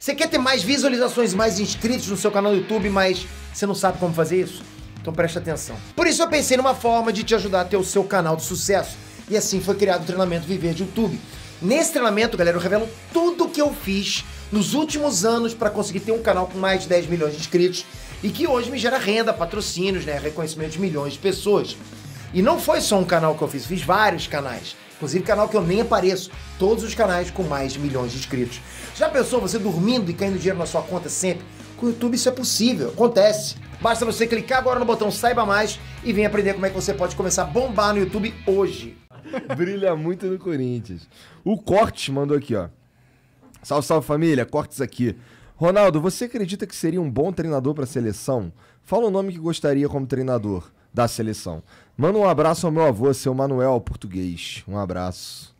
Você quer ter mais visualizações, mais inscritos no seu canal do YouTube, mas você não sabe como fazer isso? Então preste atenção. Por isso eu pensei numa forma de te ajudar a ter o seu canal de sucesso. E assim foi criado o treinamento Viver de YouTube. Nesse treinamento, galera, eu revelo tudo o que eu fiz nos últimos anos para conseguir ter um canal com mais de 10 milhões de inscritos e que hoje me gera renda, patrocínios, né, reconhecimento de milhões de pessoas. E não foi só um canal que eu fiz, fiz vários canais. Inclusive canal que eu nem apareço. Todos os canais com mais de milhões de inscritos. Já pensou você dormindo e caindo dinheiro na sua conta sempre? Com o YouTube isso é possível, acontece. Basta você clicar agora no botão Saiba Mais e vem aprender como é que você pode começar a bombar no YouTube hoje. Brilha muito no Corinthians. O Cortes mandou aqui, ó. Salve, salve família, Cortes aqui. Ronaldo, você acredita que seria um bom treinador para a seleção? Fala o nome que gostaria como treinador da seleção. Manda um abraço ao meu avô, seu Manuel Português. Um abraço.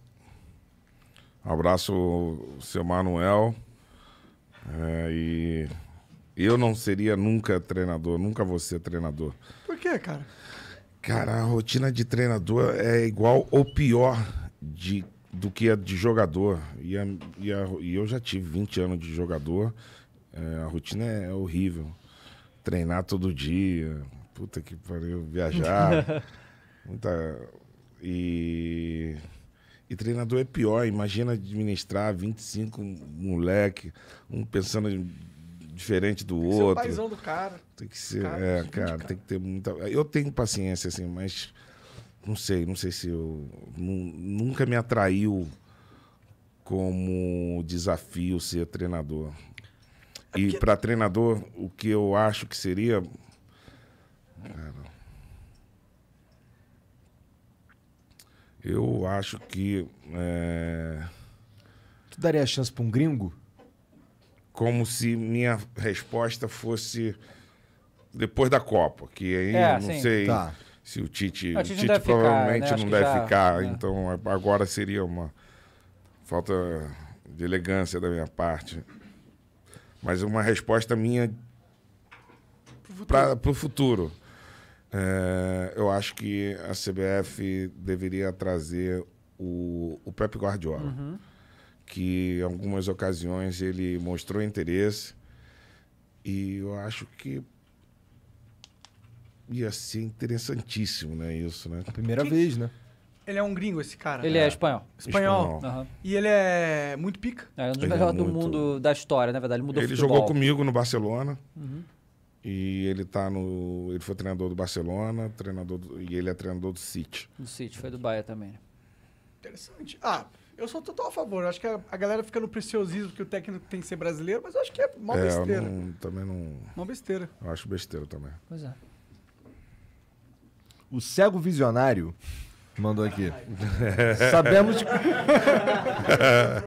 Abraço, seu Manuel. É, e eu não seria nunca treinador, nunca vou ser treinador. Por quê, cara? Cara, a rotina de treinador é igual ou pior de, do que a de jogador. E, a, e, a, e eu já tive 20 anos de jogador. É, a rotina é horrível. Treinar todo dia, puta que pariu, viajar. muita. E. E treinador é pior, imagina administrar 25 moleque, um pensando diferente do tem outro. Tem que ser o do cara. Tem que ser, cara, é, cara, cara, tem que ter muita. Eu tenho paciência, assim, mas não sei, não sei se eu. Nunca me atraiu como desafio ser treinador. É porque... E para treinador, o que eu acho que seria Cara. É, eu acho que. É... Tu daria a chance pra um gringo? Como se minha resposta fosse depois da Copa, que aí é, não sim. sei tá. se o Tite. o Tite, Tite provavelmente ficar, né? não deve já... ficar. É. Então agora seria uma falta de elegância da minha parte. Mas uma resposta minha para o futuro. Pra, é, eu acho que a CBF deveria trazer o, o Pep Guardiola, uhum. que em algumas ocasiões ele mostrou interesse e eu acho que ia ser interessantíssimo, né? Isso, né? A primeira vez, né? Ele é um gringo, esse cara. Ele é, é espanhol. Espanhol. espanhol. Uhum. E ele é muito pica. É um dos é melhores é muito... do mundo da história, na verdade. Ele mudou Ele futebol. jogou comigo no Barcelona. Uhum. E ele tá no. Ele foi treinador do Barcelona, treinador do, e ele é treinador do City. Do City, foi do Bahia também. Né? Interessante. Ah, eu sou total a favor. Acho que a, a, galera fica no preciosismo que o técnico tem que ser brasileiro, mas eu acho que é mal é, besteira. Eu não, também não. Mal besteira. Eu acho besteira também. Pois é. O cego visionário mandou aqui. Sabemos.